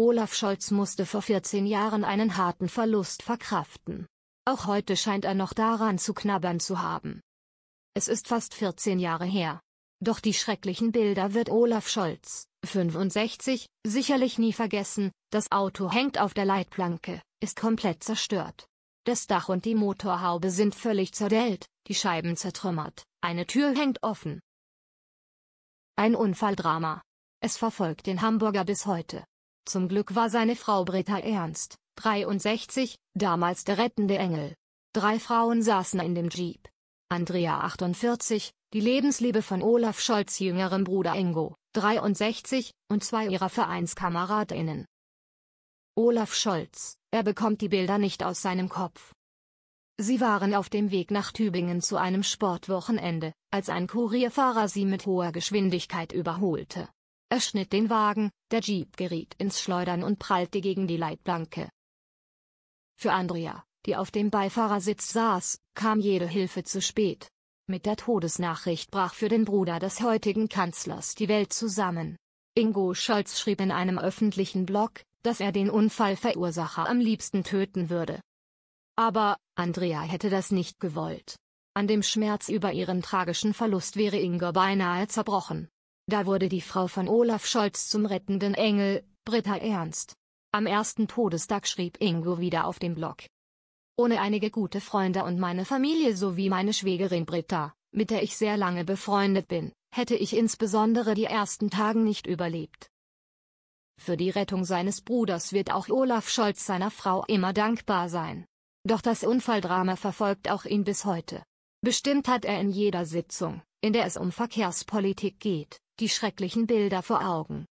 Olaf Scholz musste vor 14 Jahren einen harten Verlust verkraften. Auch heute scheint er noch daran zu knabbern zu haben. Es ist fast 14 Jahre her. Doch die schrecklichen Bilder wird Olaf Scholz, 65, sicherlich nie vergessen, das Auto hängt auf der Leitplanke, ist komplett zerstört. Das Dach und die Motorhaube sind völlig zerdellt, die Scheiben zertrümmert, eine Tür hängt offen. Ein Unfalldrama. Es verfolgt den Hamburger bis heute. Zum Glück war seine Frau Britta Ernst, 63, damals der rettende Engel. Drei Frauen saßen in dem Jeep. Andrea 48, die Lebensliebe von Olaf Scholz jüngerem Bruder Ingo, 63, und zwei ihrer Vereinskameradinnen. Olaf Scholz, er bekommt die Bilder nicht aus seinem Kopf. Sie waren auf dem Weg nach Tübingen zu einem Sportwochenende, als ein Kurierfahrer sie mit hoher Geschwindigkeit überholte. Er schnitt den Wagen, der Jeep geriet ins Schleudern und prallte gegen die Leitplanke. Für Andrea, die auf dem Beifahrersitz saß, kam jede Hilfe zu spät. Mit der Todesnachricht brach für den Bruder des heutigen Kanzlers die Welt zusammen. Ingo Scholz schrieb in einem öffentlichen Blog, dass er den Unfallverursacher am liebsten töten würde. Aber, Andrea hätte das nicht gewollt. An dem Schmerz über ihren tragischen Verlust wäre Ingo beinahe zerbrochen. Da wurde die Frau von Olaf Scholz zum rettenden Engel, Britta Ernst. Am ersten Todestag schrieb Ingo wieder auf dem Blog. Ohne einige gute Freunde und meine Familie sowie meine Schwägerin Britta, mit der ich sehr lange befreundet bin, hätte ich insbesondere die ersten Tagen nicht überlebt. Für die Rettung seines Bruders wird auch Olaf Scholz seiner Frau immer dankbar sein. Doch das Unfalldrama verfolgt auch ihn bis heute. Bestimmt hat er in jeder Sitzung, in der es um Verkehrspolitik geht, die schrecklichen Bilder vor Augen.